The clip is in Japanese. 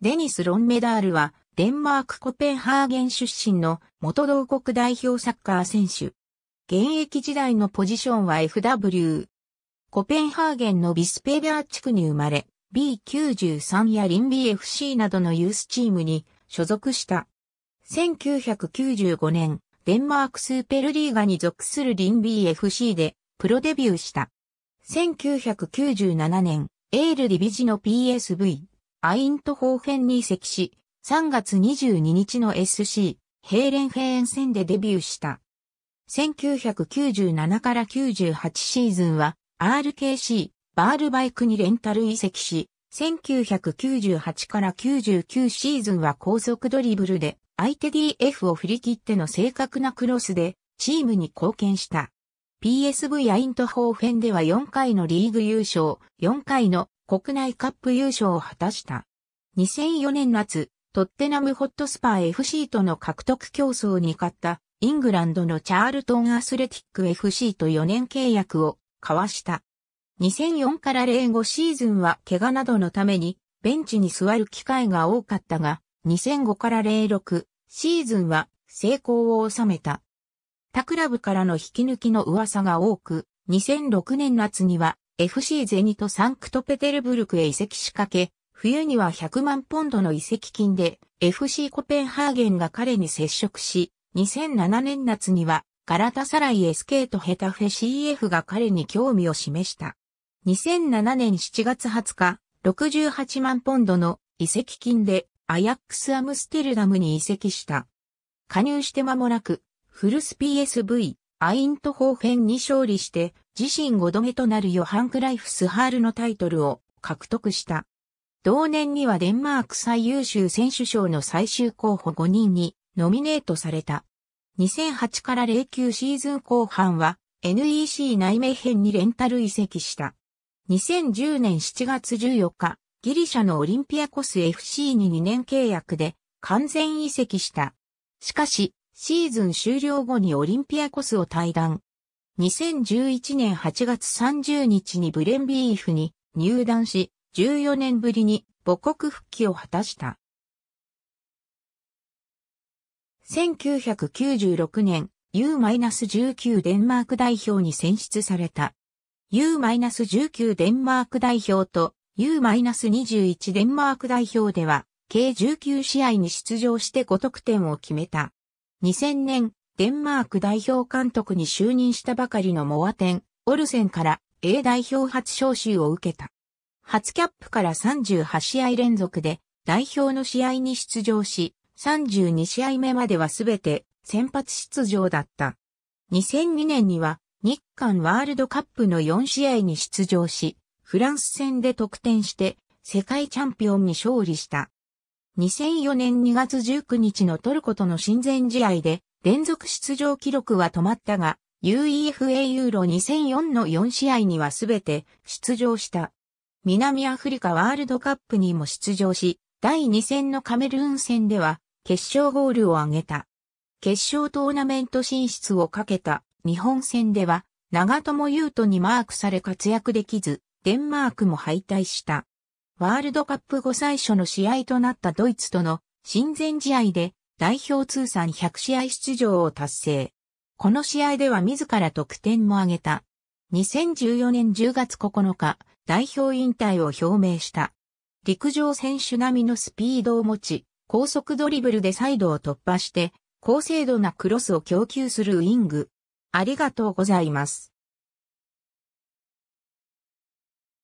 デニス・ロンメダールは、デンマーク・コペンハーゲン出身の元同国代表サッカー選手。現役時代のポジションは FW。コペンハーゲンのビスペビャー地区に生まれ、B93 やリンビ FC などのユースチームに所属した。1995年、デンマークスーペルリーガに属するリンビ FC でプロデビューした。1997年、エールリビジの PSV アイントホーフェンに移籍し、3月22日の SC、ヘイレンヘイエン戦でデビューした。1997から98シーズンは RKC、バールバイクにレンタル移籍し、1998から99シーズンは高速ドリブルで相手 DF を振り切っての正確なクロスでチームに貢献した。PSV アイントホーフェンでは4回のリーグ優勝、4回の国内カップ優勝を果たした。2004年夏、トッテナムホットスパー FC との獲得競争に勝ったイングランドのチャールトンアスレティック FC と4年契約を交わした。2004から05シーズンは怪我などのためにベンチに座る機会が多かったが、2005から06シーズンは成功を収めた。他クラブからの引き抜きの噂が多く、2006年夏には FC ゼニとサンクトペテルブルクへ移籍仕掛け、冬には100万ポンドの移籍金で FC コペンハーゲンが彼に接触し、2007年夏にはガラタサライエスケートヘタフェ CF が彼に興味を示した。2007年7月20日、68万ポンドの移籍金でアヤックスアムステルダムに移籍した。加入して間もなく、フルス PSV アイントホーフェンに勝利して、自身5度目となるヨハン・クライフ・スハールのタイトルを獲得した。同年にはデンマーク最優秀選手賞の最終候補5人にノミネートされた。2008から09シーズン後半は NEC 内名編にレンタル移籍した。2010年7月14日、ギリシャのオリンピアコス FC に2年契約で完全移籍した。しかし、シーズン終了後にオリンピアコスを退団。2011年8月30日にブレンビーフに入団し、14年ぶりに母国復帰を果たした。1996年、U-19 デンマーク代表に選出された。U-19 デンマーク代表と U-21 デンマーク代表では、計19試合に出場して5得点を決めた。2000年、デンマーク代表監督に就任したばかりのモアテン、オルセンから A 代表初招集を受けた。初キャップから38試合連続で代表の試合に出場し、32試合目まではすべて先発出場だった。2002年には日韓ワールドカップの4試合に出場し、フランス戦で得点して世界チャンピオンに勝利した。2004年2月19日のトルコとの親善試合で、連続出場記録は止まったが、UEFA ユーロ2004の4試合にはすべて出場した。南アフリカワールドカップにも出場し、第2戦のカメルーン戦では決勝ゴールを挙げた。決勝トーナメント進出をかけた日本戦では長友佑都にマークされ活躍できず、デンマークも敗退した。ワールドカップ後最初の試合となったドイツとの親善試合で代表通算100試合出場を達成。この試合では自ら得点も挙げた。2014年10月9日、代表引退を表明した。陸上選手並みのスピードを持ち、高速ドリブルでサイドを突破して、高精度なクロスを供給するウィング。ありがとうございます。